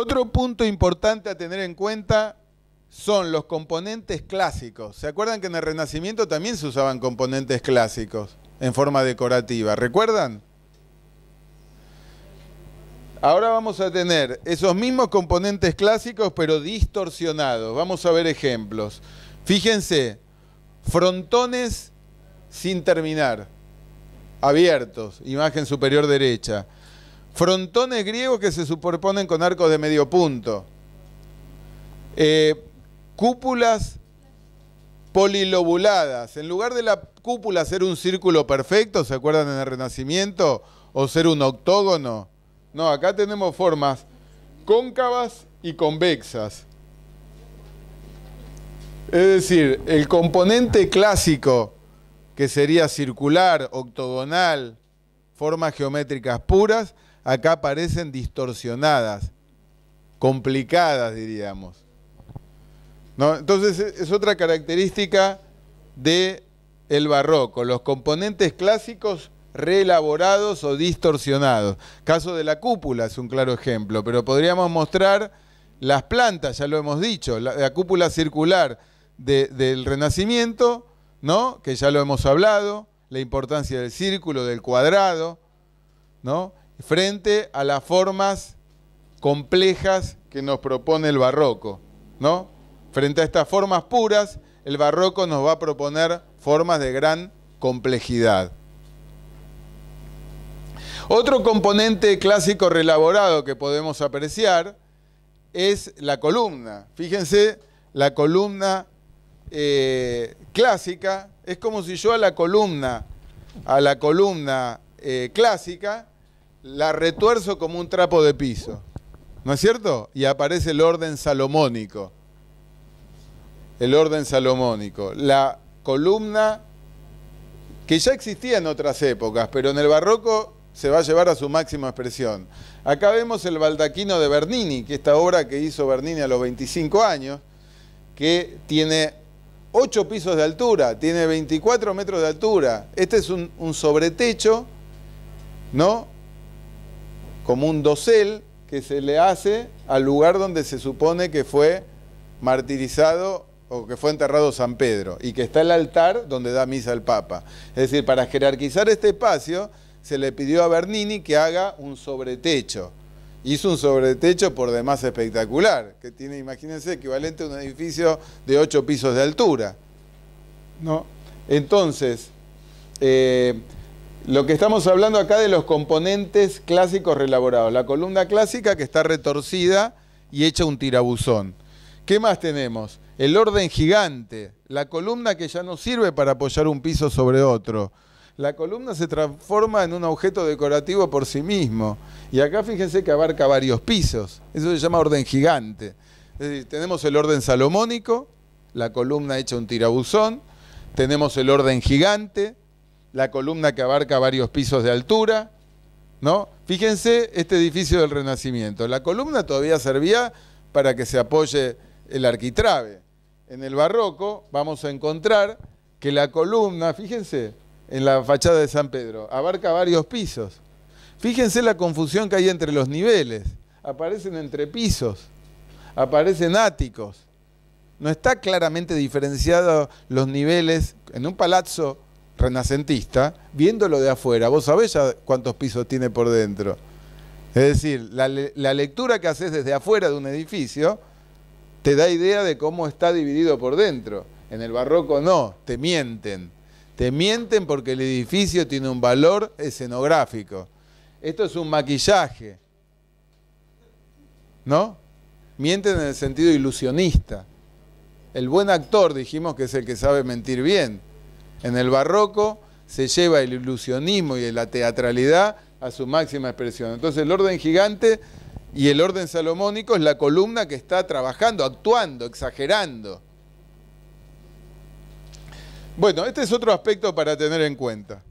Otro punto importante a tener en cuenta son los componentes clásicos. ¿Se acuerdan que en el Renacimiento también se usaban componentes clásicos en forma decorativa? ¿Recuerdan? Ahora vamos a tener esos mismos componentes clásicos pero distorsionados. Vamos a ver ejemplos. Fíjense, frontones sin terminar, abiertos, imagen superior derecha frontones griegos que se superponen con arcos de medio punto, eh, cúpulas polilobuladas. En lugar de la cúpula ser un círculo perfecto, ¿se acuerdan en el Renacimiento? O ser un octógono. No, acá tenemos formas cóncavas y convexas. Es decir, el componente clásico, que sería circular, octogonal, formas geométricas puras, acá aparecen distorsionadas, complicadas, diríamos. Entonces e-, es otra característica del el barroco, los componentes clásicos reelaborados o distorsionados. Caso de la cúpula es un claro ejemplo, pero podríamos mostrar las plantas, ya lo hemos dicho, la, cúpula circular del Renacimiento, ¿no? que ya lo hemos hablado, la importancia del círculo, del cuadrado, ¿no? frente a las formas complejas que nos propone el barroco, ¿no? Frente a estas formas puras, el barroco nos va a proponer formas de gran complejidad. Otro componente clásico relaborado que podemos apreciar es la columna. Fíjense, la columna eh, clásica es como si yo a la columna, a la columna eh, clásica, la retuerzo como un trapo de piso. ¿No es cierto? Y aparece el orden salomónico. El orden salomónico. La columna que ya existía en otras épocas, pero en el barroco se va a llevar a su máxima expresión. Acá vemos el baldaquino de Bernini, que esta obra que hizo Bernini a los 25 años, que tiene 8 pisos de altura, tiene 24 metros de altura. Este es un, un sobretecho, ¿no? como un dosel que se le hace al lugar donde se supone que fue martirizado o que fue enterrado San Pedro y que está el altar donde da misa el Papa. Es decir, para jerarquizar este espacio se le pidió a Bernini que haga un sobretecho. Hizo un sobretecho por demás espectacular, que tiene, imagínense, equivalente a un edificio de ocho pisos de altura. ¿No? Entonces, eh, lo que estamos hablando acá de los componentes clásicos relaborados. La columna clásica que está retorcida y hecha un tirabuzón. ¿Qué más tenemos? El orden gigante. La columna que ya no sirve para apoyar un piso sobre otro. La columna se transforma en un objeto decorativo por sí mismo. Y acá fíjense que abarca varios pisos. Eso se llama orden gigante. Es tenemos el orden salomónico, la columna hecha un tirabuzón. Tenemos el orden gigante, la columna que abarca varios pisos de altura, ¿no? Fíjense este edificio del Renacimiento. La columna todavía servía para que se apoye el arquitrabe. En el barroco vamos a encontrar que la columna, fíjense, en la fachada de San Pedro, abarca varios pisos. Fíjense la confusión que hay entre los niveles. Aparecen entre pisos, aparecen áticos. No está claramente diferenciado los niveles en un palazzo renacentista, viéndolo de afuera. Vos sabés ya cuántos pisos tiene por dentro. Es decir, la, la, lectura que haces desde afuera de un edificio te da idea de cómo está dividido por dentro. En el barroco no, te mienten. Te mienten porque el edificio tiene un valor escenográfico. Esto es un maquillaje. ¿No? Mienten en el sentido ilusionista. El buen actor, dijimos que es el que sabe mentir bien en el barroco se lleva el ilusionismo y la teatralidad a su máxima expresión. Entonces el orden gigante y el orden salomónico es la columna que está trabajando, actuando, exagerando. Bueno, este es otro aspecto para tener en cuenta.